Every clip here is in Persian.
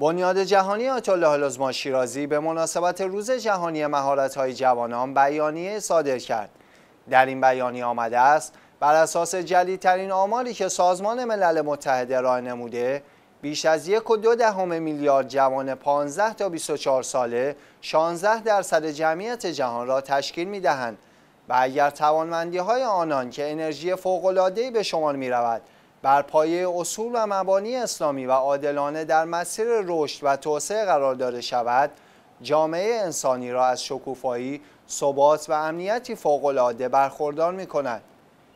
بنیاد جهانی آیت الله شیرازی به مناسبت روز جهانی های جوانان بیانیه صادر کرد. در این بیانیه آمده است بر اساس جدیدترین آماری که سازمان ملل متحد را نموده بیش از یک و دو دهم میلیارد جوان 15 تا 24 ساله 16 درصد جمعیت جهان را تشکیل می و اگر توانمندی های آنان که انرژی فوق‌العاده‌ای به شمار می بر پایه اصول و مبانی اسلامی و عادلانه در مسیر رشد و توسعه قرار داده شود جامعه انسانی را از شکوفایی، ثبات و امنیتی العاده برخوردار می کند.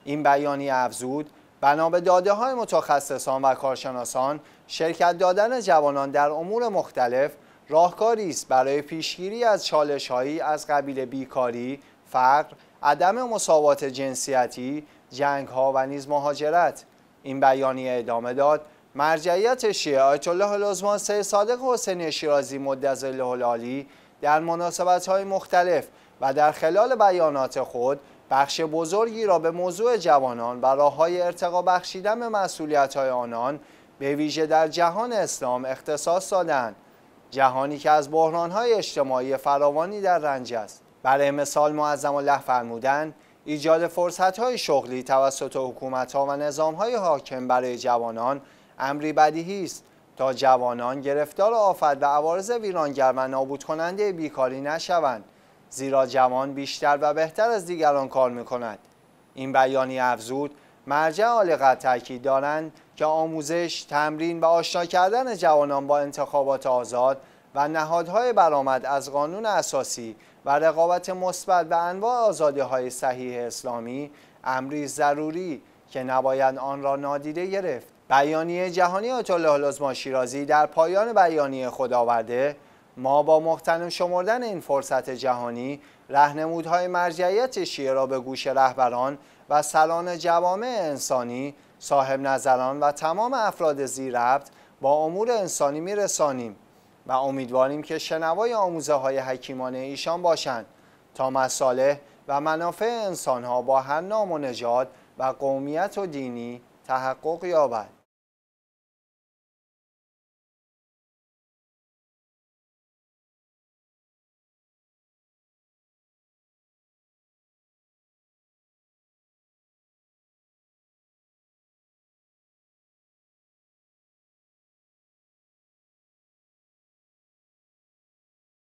این بیانیه افزود بنا به داده های متخصصان و کارشناسان شرکت دادن جوانان در امور مختلف راهکاری است برای پیشگیری از چالشهایی از قبیل بیکاری، فقر، عدم مساوات جنسیتی، جنگ ها و نیز مهاجرت این بیانیه ادامه داد مرجعیت شیعه آیت الله العظمان سه صادق حسین شیرازی مدز الهلالی در مناسبت‌های مختلف و در خلال بیانات خود بخش بزرگی را به موضوع جوانان و های ارتقا بخشیدن به های آنان به ویژه در جهان اسلام اختصاص دادند جهانی که از های اجتماعی فراوانی در رنج است برای مثال معظم الله فرمودند ایجاد های شغلی توسط ها و های حاکم برای جوانان امری بدیهی است تا جوانان گرفتار آفت و عوارض ویرانگر و نابود کننده بیکاری نشوند زیرا جوان بیشتر و بهتر از دیگران کار می‌کند این بیانیه افزود مرجع عالقت تاکید دارند که آموزش، تمرین و آشنا کردن جوانان با انتخابات آزاد و نهادهای برآمد از قانون اساسی و رقابت مثبت به انواع آزادی های صحیح اسلامی امری ضروری که نباید آن را نادیده گرفت بیانیه جهانی آیت الله شیرازی در پایان بیانیه خود آورده ما با مختنم شمردن این فرصت جهانی رهنمودهای مرجعیت شیعه را به گوش رهبران و سلان جوامع انسانی صاحب نظران و تمام افراد زیر ربط با امور انسانی میرسانیم و امیدواریم که شنوای آموزه های حکیمانه ایشان باشند تا مساله و منافع انسان ها با هر نام و نژاد و قومیت و دینی تحقق یابد